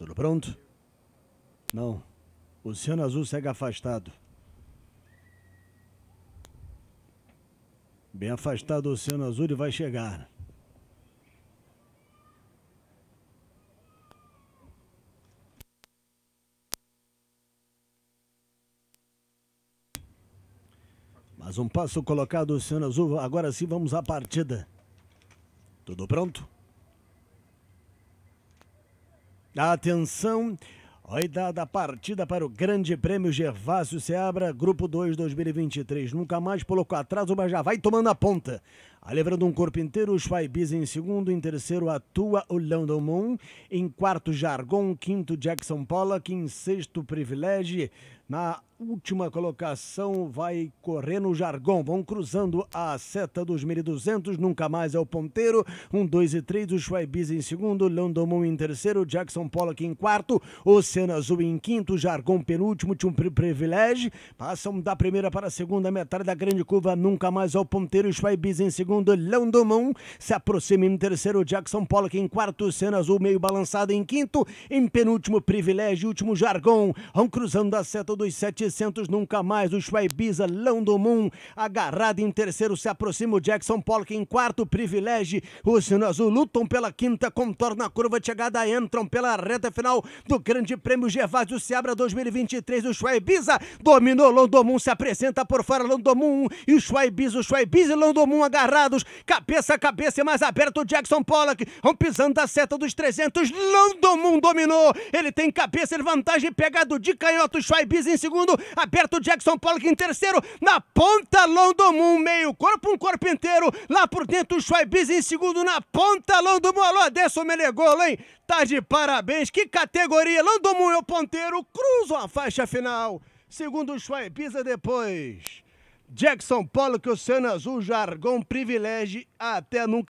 Tudo pronto? Não. O Oceano Azul segue afastado. Bem afastado Oceano Azul, ele vai chegar. Mais um passo colocado, Oceano Azul. Agora sim, vamos à partida. Tudo pronto? Atenção, Oi, dada a partida para o Grande Prêmio Gervásio Seabra, Grupo 2 2023. Nunca mais colocou atrás, mas já vai tomando a ponta. A levando um corpo inteiro, os Faibiz em segundo, em terceiro, Atua, o Landomon, Moon, em quarto, Jargon, quinto, Jackson Pollock, em sexto, Privilege, na última colocação vai correndo o Jargon. Vão cruzando a seta dos 1.200. Nunca mais é o ponteiro. Um, dois e três, O Schwaibiz em segundo. Landomon em terceiro. Jackson Pollock em quarto. Oceano Azul em quinto. Jargon penúltimo. Tinha um privilégio. Passam da primeira para a segunda metade da grande curva. Nunca mais é o ponteiro. Schwaibiz em segundo segundo Lando Domão, se aproxima em terceiro Jackson Pollock, em quarto Cena Azul, meio balançado em quinto, em penúltimo Privilégio, último Jargon, vão cruzando a seta dos 700, nunca mais, o Schwaibiza, Lando Domão, agarrado em terceiro, se aproxima o Jackson Pollock, em quarto Privilégio, o Cena Azul, lutam pela quinta, contorna a curva de chegada, entram pela reta final do Grande Prêmio Gervásio Seabra 2023, o Schwaibiza dominou, Londomum se apresenta por fora, Londomum e o Schwaibiza, o Schwaibiza e Londomum agarrado cabeça a cabeça mais aberto, Jackson Pollock, vão pisando da seta dos 300, Landomun dominou, ele tem cabeça em vantagem, pegado de canhoto, Schwaibiz em segundo, aberto Jackson Pollock em terceiro, na ponta Landomun. meio corpo, um corpo inteiro, lá por dentro Schwaibiz em segundo, na ponta Landomun. alô Adesso Melegolo, hein? Tá de parabéns, que categoria, Landomun é o ponteiro, cruza a faixa final, segundo o Schwaibiza é depois... Jackson Pollock, Oceano Azul, Jargão Privilégio, até nunca.